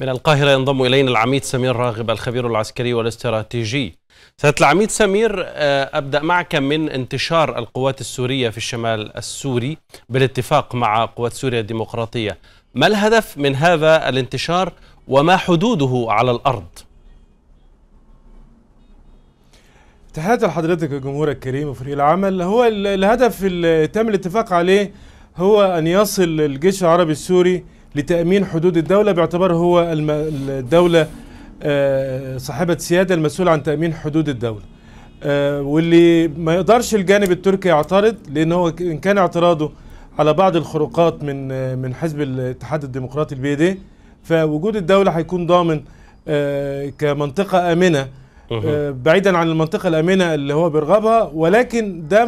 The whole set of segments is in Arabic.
من القاهرة ينضم إلينا العميد سمير راغب الخبير العسكري والاستراتيجي سيادة العميد سمير آه، أبدأ معك من انتشار القوات السورية في الشمال السوري بالاتفاق مع قوات سوريا الديمقراطية ما الهدف من هذا الانتشار وما حدوده على الأرض؟ تحياتي لحضرتك وجمهورك الكريم وفريق العمل هو الهدف اللي تم الاتفاق عليه هو أن يصل الجيش العربي السوري لتأمين حدود الدولة باعتبار هو الدولة آه، صاحبة سيادة المسؤولة عن تأمين حدود الدولة آه، واللي ما يقدرش الجانب التركي يعترض لأن هو إن كان اعتراضه على بعض الخروقات من آه، من حزب الاتحاد الديمقراطي البي دي فوجود الدولة هيكون ضامن كمنطقة آمنة بعيدا عن المنطقة الآمنة اللي هو بيرغبها ولكن ده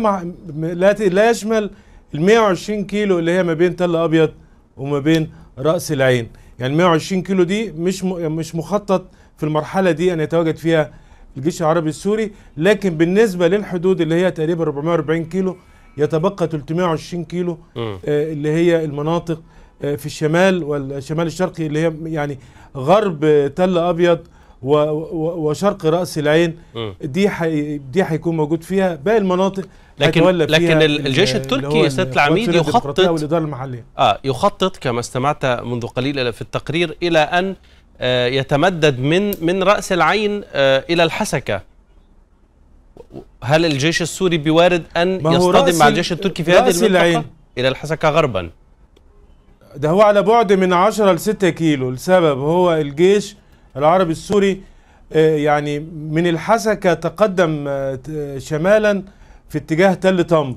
لا يشمل ال 120 كيلو اللي هي ما بين تل أبيض وما بين رأس العين يعني 120 كيلو دي مش مش مخطط في المرحلة دي أن يتواجد فيها الجيش العربي السوري لكن بالنسبة للحدود اللي هي تقريبا 440 كيلو يتبقى 320 كيلو آه اللي هي المناطق آه، في الشمال والشمال الشرقي اللي هي يعني غرب تل أبيض وشرق راس العين دي حي دي هيكون موجود فيها باقي المناطق لكن لكن الجيش التركي يا سياده العميد يخطط والاداره المحليه اه يخطط كما استمعت منذ قليل في التقرير الى ان آه، يتمدد من من راس العين آه، الى الحسكه هل الجيش السوري بوارد ان يصطدم مع الجيش التركي في هذه المنطقه العين. الى الحسكه غربا ده هو على بعد من 10 ل 6 كيلو السبب هو الجيش العربي السوري آه، يعني من الحسكة تقدم آه، شمالا في اتجاه تل تمر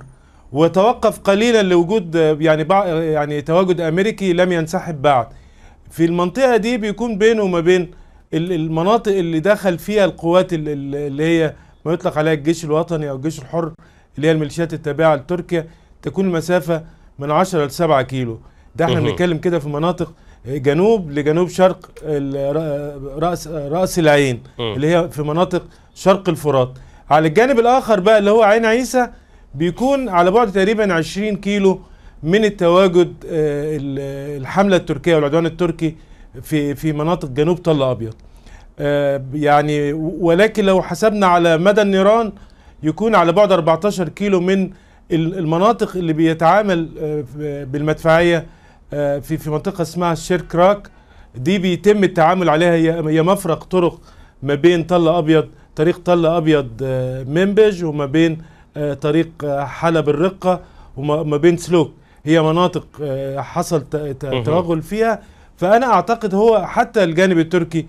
وتوقف قليلا لوجود آه، يعني يعني تواجد امريكي لم ينسحب بعد في المنطقه دي بيكون بينه وما بين المناطق اللي دخل فيها القوات اللي هي ما يطلق عليها الجيش الوطني او الجيش الحر اللي هي الميليشيات التابعه لتركيا تكون المسافه من 10 ل 7 كيلو ده احنا بنتكلم كده في مناطق جنوب لجنوب شرق راس راس العين م. اللي هي في مناطق شرق الفرات على الجانب الاخر بقى اللي هو عين عيسى بيكون على بعد تقريبا 20 كيلو من التواجد آه، الحمله التركيه والعدوان التركي في في مناطق جنوب طل ابيض آه، يعني ولكن لو حسبنا على مدى النيران يكون على بعد 14 كيلو من المناطق اللي بيتعامل آه، بالمدفعيه آه، في في منطقه اسمها راك دي بيتم التعامل عليها هي مفرق طرق ما بين طل ابيض طريق طل ابيض آه، منبج وما بين آه، طريق حلب الرقه وما بين سلوك هي مناطق حصل توغل فيها فانا اعتقد هو حتى الجانب التركي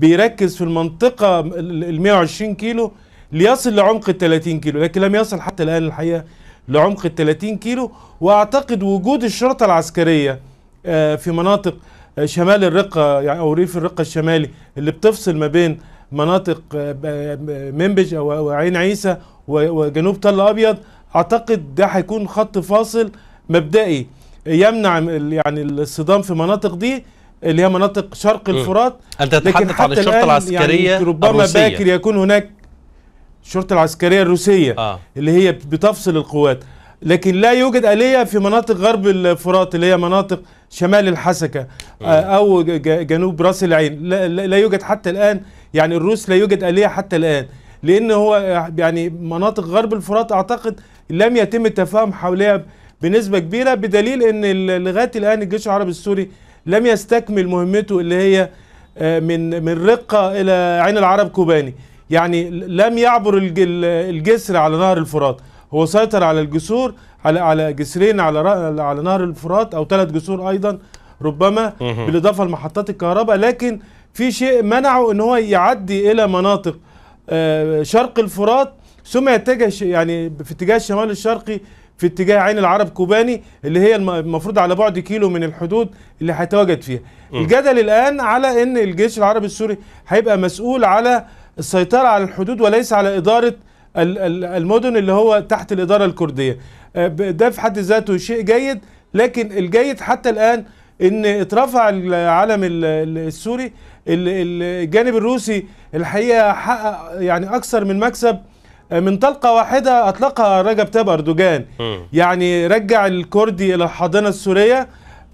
بيركز في المنطقه ال 120 كيلو ليصل لعمق ال 30 كيلو لكن لم يصل حتى الان الحقيقه لعمق ال 30 كيلو واعتقد وجود الشرطه العسكريه آه، في مناطق آه، شمال الرقة يعني أو ريف الرقة الشمالي اللي بتفصل ما بين مناطق آه، منبج أو عين عيسى وجنوب تل أبيض أعتقد ده هيكون خط فاصل مبدئي يمنع يعني الصدام في المناطق دي اللي هي مناطق شرق الفرات انت تتحدث عن الشرطه العسكريه يعني ربما الروسية. باكر يكون هناك الشرطه العسكريه الروسيه آه. اللي هي بتفصل القوات لكن لا يوجد آلية في مناطق غرب الفرات اللي هي مناطق شمال الحسكة آه، أو جنوب راس العين لا, يوجد حتى الآن يعني الروس لا يوجد آلية حتى الآن لأن هو آه، يعني مناطق غرب الفرات أعتقد لم يتم التفاهم حولها بنسبة كبيرة بدليل أن لغاية الآن الجيش العربي السوري لم يستكمل مهمته اللي هي آه، من من رقة إلى عين العرب كوباني يعني لم يعبر الجسر على نهر الفرات هو سيطر على الجسور على على جسرين على على نهر الفرات او ثلاث جسور ايضا ربما بالاضافه لمحطات الكهرباء لكن في شيء منعه ان هو يعدي الى مناطق آه، شرق الفرات ثم يتجه يعني في اتجاه الشمال الشرقي في اتجاه عين العرب كوباني اللي هي المفروض على بعد كيلو من الحدود اللي هيتواجد فيها الجدل الان على ان الجيش العربي السوري هيبقى مسؤول على السيطره على الحدود وليس على اداره المدن اللي هو تحت الإدارة الكردية آه، ده في حد ذاته شيء جيد لكن الجيد حتى الآن ان اترفع العلم السوري الجانب الروسي الحقيقه حقق يعني اكثر من مكسب آه، من طلقه واحده اطلقها رجب تاب اردوغان يعني رجع الكردي الى الحاضنه السوريه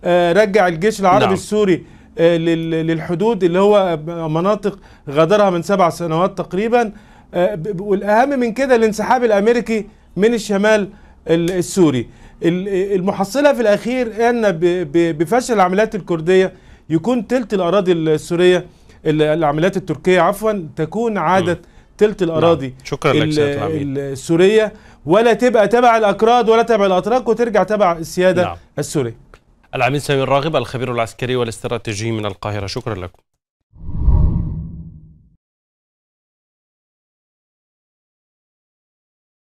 آه، رجع الجيش العربي نعم. السوري للحدود اللي هو مناطق غادرها من سبع سنوات تقريبا آه، والاهم من كده الانسحاب الامريكي من الشمال السوري المحصله في الاخير ان بفشل العمليات الكرديه يكون تلت الاراضي السوريه العمليات التركيه عفوا تكون عادت تلت الاراضي نعم. شكرا لك السوريه ولا تبقى تبع الاكراد ولا تبع الاتراك وترجع تبع السياده نعم. السوريه العميد سامي الراغب الخبير العسكري والاستراتيجي من القاهره شكرا لكم